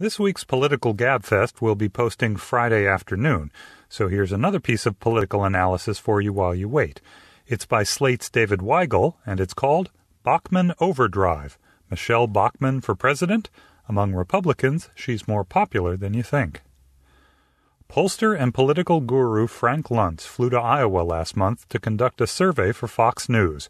This week's political gabfest will be posting Friday afternoon, so here's another piece of political analysis for you while you wait. It's by Slate's David Weigel, and it's called Bachman Overdrive Michelle Bachman for President. Among Republicans, she's more popular than you think. Pollster and political guru Frank Luntz flew to Iowa last month to conduct a survey for Fox News.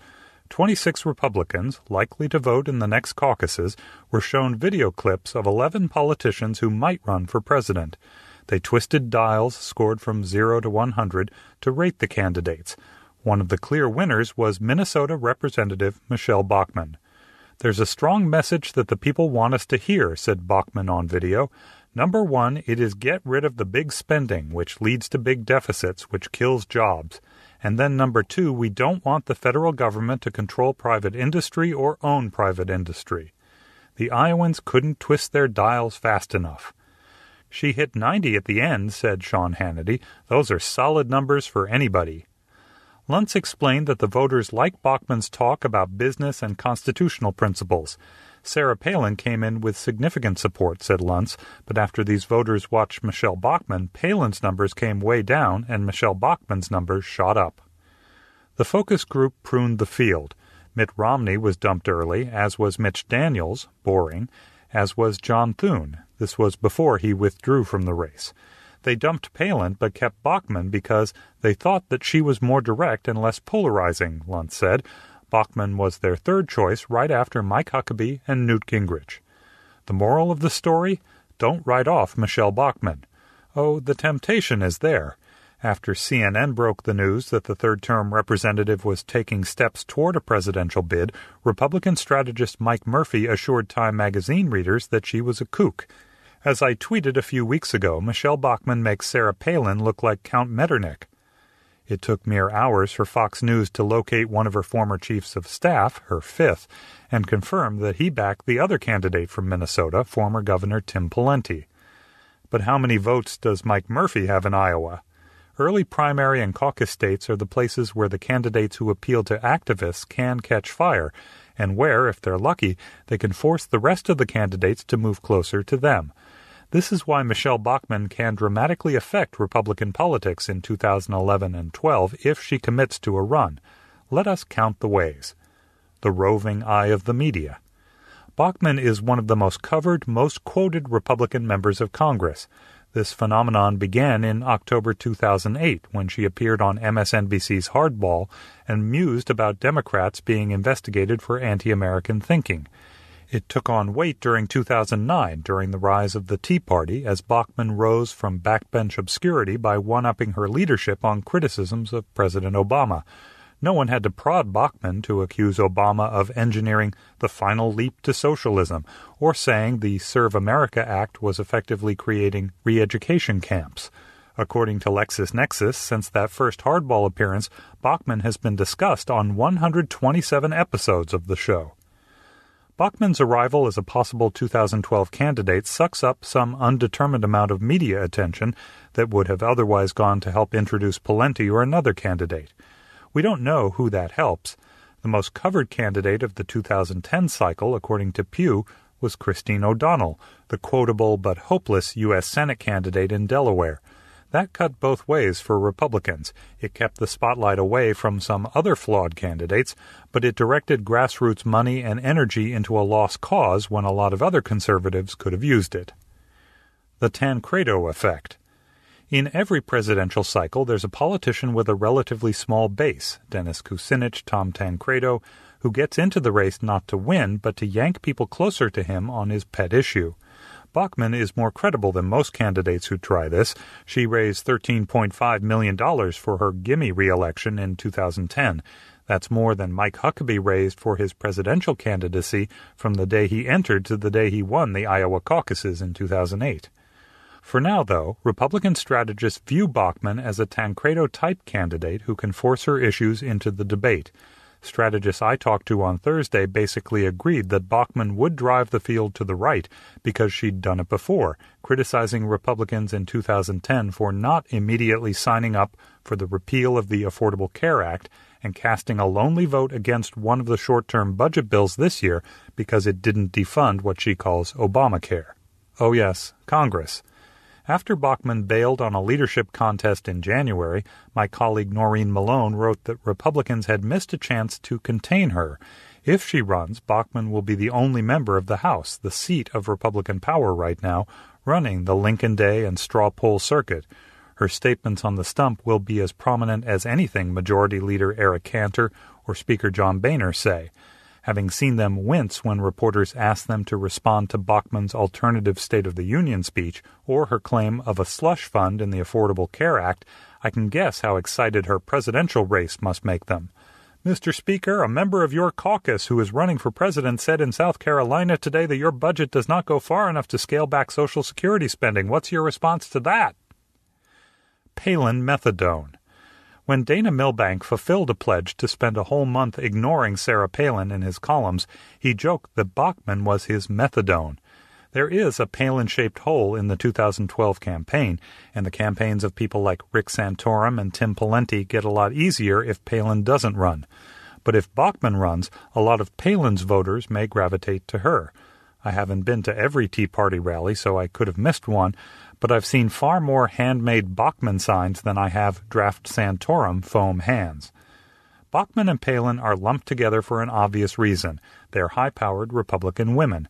26 Republicans, likely to vote in the next caucuses, were shown video clips of 11 politicians who might run for president. They twisted dials scored from 0 to 100 to rate the candidates. One of the clear winners was Minnesota Representative Michelle Bachmann. There's a strong message that the people want us to hear, said Bachmann on video. Number one, it is get rid of the big spending, which leads to big deficits, which kills jobs. And then number two, we don't want the federal government to control private industry or own private industry. The Iowans couldn't twist their dials fast enough. She hit 90 at the end, said Sean Hannity. Those are solid numbers for anybody. Luntz explained that the voters like Bachman's talk about business and constitutional principles, Sarah Palin came in with significant support, said Luntz, but after these voters watched Michelle Bachmann, Palin's numbers came way down and Michelle Bachmann's numbers shot up. The focus group pruned the field. Mitt Romney was dumped early, as was Mitch Daniels, boring, as was John Thune. This was before he withdrew from the race. They dumped Palin but kept Bachmann because they thought that she was more direct and less polarizing, Luntz said, Bachman was their third choice right after Mike Huckabee and Newt Gingrich. The moral of the story? Don't write off Michelle Bachman. Oh, the temptation is there. After CNN broke the news that the third term representative was taking steps toward a presidential bid, Republican strategist Mike Murphy assured Time magazine readers that she was a kook. As I tweeted a few weeks ago, Michelle Bachman makes Sarah Palin look like Count Metternich. It took mere hours for Fox News to locate one of her former chiefs of staff, her fifth, and confirm that he backed the other candidate from Minnesota, former Governor Tim Pawlenty. But how many votes does Mike Murphy have in Iowa? Early primary and caucus states are the places where the candidates who appeal to activists can catch fire, and where, if they're lucky, they can force the rest of the candidates to move closer to them. This is why Michelle Bachmann can dramatically affect Republican politics in 2011 and 12 if she commits to a run. Let us count the ways. The roving eye of the media. Bachmann is one of the most covered, most quoted Republican members of Congress. This phenomenon began in October 2008 when she appeared on MSNBC's Hardball and mused about Democrats being investigated for anti American thinking. It took on weight during 2009, during the rise of the Tea Party, as Bachmann rose from backbench obscurity by one upping her leadership on criticisms of President Obama. No one had to prod Bachmann to accuse Obama of engineering the final leap to socialism or saying the Serve America Act was effectively creating re education camps. According to LexisNexis, since that first hardball appearance, Bachman has been discussed on 127 episodes of the show. Bachman's arrival as a possible 2012 candidate sucks up some undetermined amount of media attention that would have otherwise gone to help introduce Palenti or another candidate. We don't know who that helps. The most covered candidate of the 2010 cycle, according to Pew, was Christine O'Donnell, the quotable but hopeless U.S. Senate candidate in Delaware. That cut both ways for Republicans. It kept the spotlight away from some other flawed candidates, but it directed grassroots money and energy into a lost cause when a lot of other conservatives could have used it. The Tancredo Effect. In every presidential cycle, there's a politician with a relatively small base Dennis Kucinich, Tom Tancredo who gets into the race not to win, but to yank people closer to him on his pet issue. Bachman is more credible than most candidates who try this. She raised $13.5 million for her Gimme reelection in 2010. That's more than Mike Huckabee raised for his presidential candidacy from the day he entered to the day he won the Iowa caucuses in 2008. For now, though, Republican strategists view Bachman as a Tancredo type candidate who can force her issues into the debate strategists I talked to on Thursday basically agreed that Bachman would drive the field to the right because she'd done it before, criticizing Republicans in 2010 for not immediately signing up for the repeal of the Affordable Care Act and casting a lonely vote against one of the short term budget bills this year because it didn't defund what she calls Obamacare. Oh, yes, Congress. After Bachman bailed on a leadership contest in January, my colleague Noreen Malone wrote that Republicans had missed a chance to contain her. If she runs, Bachman will be the only member of the House, the seat of Republican power right now, running the Lincoln Day and straw poll circuit. Her statements on the stump will be as prominent as anything Majority Leader Eric Cantor or Speaker John Boehner say having seen them wince when reporters asked them to respond to Bachmann's alternative State of the Union speech or her claim of a slush fund in the Affordable Care Act, I can guess how excited her presidential race must make them. Mr. Speaker, a member of your caucus who is running for president said in South Carolina today that your budget does not go far enough to scale back Social Security spending. What's your response to that? Palin methadone. When Dana Milbank fulfilled a pledge to spend a whole month ignoring Sarah Palin in his columns, he joked that Bachman was his methadone. There is a Palin shaped hole in the 2012 campaign, and the campaigns of people like Rick Santorum and Tim Pawlenty get a lot easier if Palin doesn't run. But if Bachman runs, a lot of Palin's voters may gravitate to her. I haven't been to every Tea Party rally, so I could have missed one, but I've seen far more handmade Bachman signs than I have draft Santorum foam hands. Bachman and Palin are lumped together for an obvious reason. They're high powered Republican women.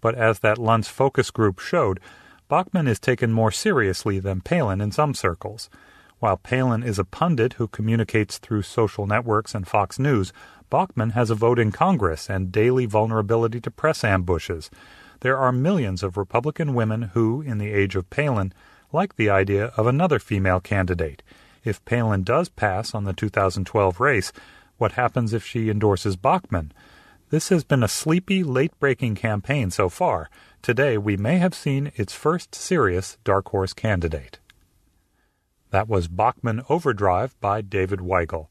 But as that Luntz focus group showed, Bachman is taken more seriously than Palin in some circles. While Palin is a pundit who communicates through social networks and Fox News, Bachman has a vote in Congress and daily vulnerability to press ambushes. There are millions of Republican women who, in the age of Palin, like the idea of another female candidate. If Palin does pass on the 2012 race, what happens if she endorses Bachman? This has been a sleepy, late breaking campaign so far. Today, we may have seen its first serious dark horse candidate. That was Bachman Overdrive by David Weigel.